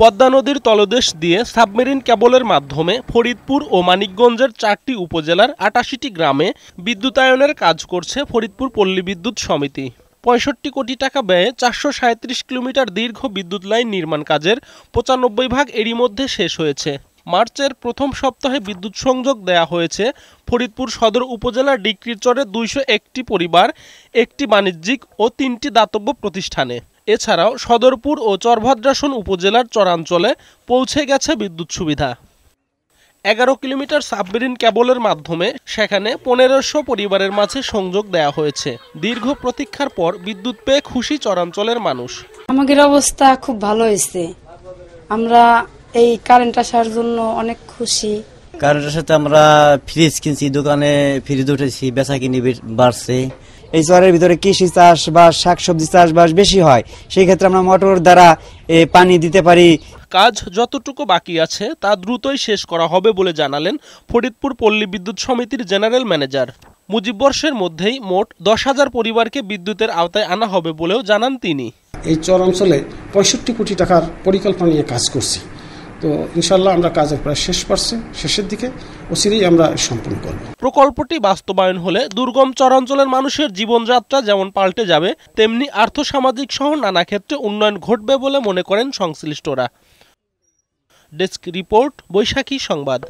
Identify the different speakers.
Speaker 1: পদ্মা নদীর তলদেশ দিয়ে সাবমেরিন কেবলের মাধ্যমে ফরিদপুর ও মানিকগঞ্জের চারটি উপজেলার আটাশিটি গ্রামে বিদ্যুতায়নের কাজ করছে ফরিদপুর পল্লী বিদ্যুৎ সমিতি পঁয়ষট্টি কোটি টাকা ব্যয়ে চারশো কিলোমিটার দীর্ঘ বিদ্যুৎ লাইন নির্মাণ কাজের পঁচানব্বই ভাগ এরই মধ্যে শেষ হয়েছে মার্চের প্রথম সপ্তাহে বিদ্যুৎ সংযোগ দেয়া হয়েছে ফরিদপুর সদর উপজেলার ডিক্রির চরে দুইশো একটি পরিবার একটি বাণিজ্যিক ও তিনটি দাতব্য প্রতিষ্ঠানে এছাড়াও সদরপুর ও চরভদ্রাসন উপজেলার চরাঞ্চলে পৌঁছে গেছে বিদ্যুৎ সুবিধা এগারো কিলোমিটার সাবমেরিন ক্যাবলের মাধ্যমে সেখানে পনেরোশো পরিবারের মাঝে সংযোগ দেয়া হয়েছে দীর্ঘ প্রতীক্ষার পর বিদ্যুৎ পেয়ে খুশি চরাঞ্চলের মানুষ
Speaker 2: আমাদের অবস্থা খুব ভালো হয়েছে আমরা এই কারেন্ট আসার জন্য অনেক খুশি কারেন্টের সাথে আমরা ফ্রিজ কিনছি দোকানে ফ্রিজ উঠেছি বেচা কিনি বাড়ছে এই চরের ভিতরে কৃষি চাষ চাষবাস শাকসবজি চাষবাস বেশি হয় সেই ক্ষেত্রে আমরা মোটর দ্বারা পানি দিতে পারি
Speaker 1: কাজ যতটুকু বাকি আছে তা দ্রুতই শেষ করা হবে বলে জানালেন ফরিদপুর পল্লী বিদ্যুৎ সমিতির জেনারেল ম্যানেজার মুজিববর্ষের মধ্যেই মোট দশ হাজার পরিবারকে বিদ্যুতের আওতায় আনা হবে বলেও জানান তিনি এই
Speaker 2: চর অঞ্চলে পঁয়ষট্টি কোটি টাকার পরিকল্পনা নিয়ে কাজ করছি তো ইনশাল্লাহ আমরা কাজের প্রায় শেষ পারছি শেষের দিকে অচিরেই আমরা সম্পূর্ণ করব
Speaker 1: প্রকল্পটি বাস্তবায়ন হলে দুর্গম চরাঞ্চলের মানুষের জীবনযাত্রা যেমন পাল্টে যাবে তেমনি আর্থসামাজিক সহ নানা ক্ষেত্রে উন্নয়ন ঘটবে বলে মনে করেন সংশ্লিষ্টরা ডেস্ক রিপোর্ট বৈশাখী সংবাদ